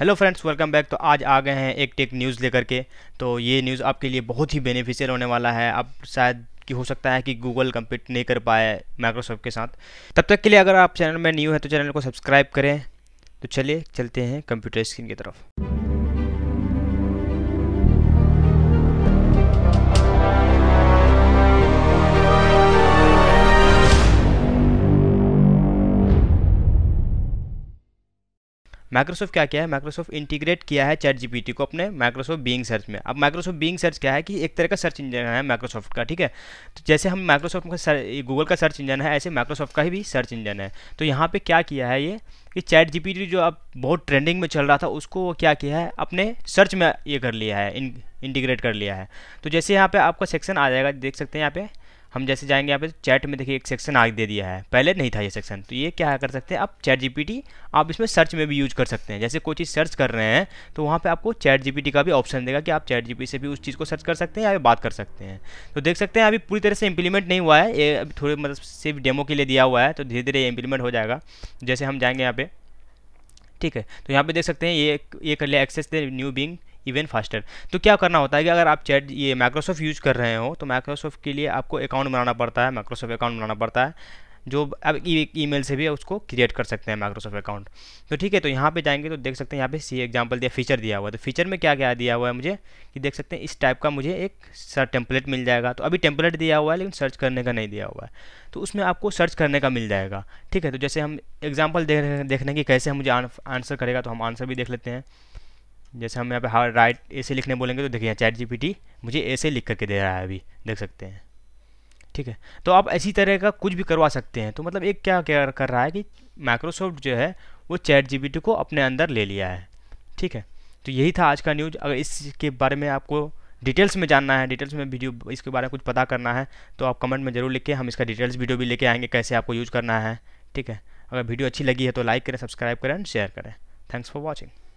hello friends welcome back तो आज आ गए हैं एक टेक न्यूज़ लेकर के तो ये न्यूज़ आपके लिए बहुत ही बेनिफिशियल होने वाला है आप शायद कि हो सकता है कि गूगल कम्पीट नहीं कर पाए माइक्रोसॉफ्ट के साथ तब तक के लिए अगर आप चैनल में न्यू है तो चैनल को सब्सक्राइब करें तो चलिए चलते हैं कंप्यूटर स्क्रीन की तरफ माइक्रोसॉफ्ट क्या किया है माइक्रोसॉफ्ट इंटीग्रेट किया है चैट जीपीटी को अपने माइक्रोसॉफ्ट बींग सर्च में अब माइक्रोसॉफ्ट बींग सर्च क्या है कि एक तरह का सर्च इंजन है माइक्रोसॉफ्ट का ठीक है तो जैसे हम माइक्रोसॉफ्ट का गूगल का सर्च इंजन है ऐसे माइक्रोसॉफ्ट का ही भी सर्च इंजन है तो यहाँ पर क्या किया है ये कि चैट जी जो अब बहुत ट्रेंडिंग में चल रहा था उसको क्या किया है अपने सर्च में ये कर लिया है इंटीग्रेट कर लिया है तो जैसे यहाँ पर आपका सेक्शन आ जाएगा देख सकते हैं यहाँ पर हम जैसे जाएंगे यहाँ पे चैट में देखिए एक सेक्शन आगे दे दिया है पहले नहीं था ये सेक्शन तो ये क्या कर सकते हैं आप चैट जीपीटी आप इसमें सर्च में भी यूज कर सकते हैं जैसे कोई चीज़ सर्च कर रहे हैं तो वहाँ पे आपको चैट जीपीटी का भी ऑप्शन देगा कि आप चैट जीपीटी से भी उस चीज़ को सर्च कर सकते हैं या बात कर सकते हैं तो देख सकते हैं अभी पूरी तरह से इंप्लीमेंट नहीं हुआ है ये अभी थोड़े मतलब सिर्फ डेमो के लिए दिया हुआ है तो धीरे धीरे इंप्लीमेंट हो जाएगा जैसे हम जाएंगे यहाँ पर ठीक है तो यहाँ पे देख सकते हैं ये ये कर लिया access the new Bing even faster तो क्या करना होता है कि अगर आप चैट ये माइक्रोसॉफ्ट यूज़ कर रहे हो तो माइक्रोसॉफ्ट के लिए आपको अकाउंट बनाना पड़ता है माइक्रोसॉफ्ट अकाउंट बनाना पड़ता है जो ई ईमेल से भी उसको क्रिएट कर सकते हैं माइक्रोसॉफ्ट अकाउंट तो ठीक है तो यहाँ पे जाएंगे तो देख सकते हैं यहाँ पे सी एग्जांपल दिया फीचर दिया हुआ है तो फीचर में क्या क्या दिया हुआ है मुझे कि देख सकते हैं इस टाइप का मुझे एक सर टेम्पलेट मिल जाएगा तो अभी टेम्पलेट दिया हुआ है लेकिन सर्च करने का नहीं दिया हुआ है तो उसमें आपको सर्च करने का मिल जाएगा ठीक है तो जैसे हम एग्जाम्पल देख रहे देखने की कैसे हम मुझे आंसर करेगा तो हम आंसर भी देख लेते हैं जैसे हम यहाँ पे हाउ राइट ऐसे लिखने बोलेंगे तो देखिए चैट जीपीटी मुझे ऐसे लिख करके दे रहा है अभी देख सकते हैं ठीक है तो आप इसी तरह का कुछ भी करवा सकते हैं तो मतलब एक क्या क्या कर रहा है कि माइक्रोसॉफ्ट जो है वो चैट जीपीटी को अपने अंदर ले लिया है ठीक है तो यही था आज का न्यूज अगर इसके बारे में आपको डिटेल्स में जानना है डिटेल्स में वीडियो इसके बारे में कुछ पता करना है तो आप कमेंट में जरूर लिखें हम इसका डिटेल्स वीडियो भी लेके आएंगे कैसे आपको यूज़ करना है ठीक है अगर वीडियो अच्छी लगी है तो लाइक करें सब्सक्राइब करें शेयर करें थैंक्स फॉर वॉचिंग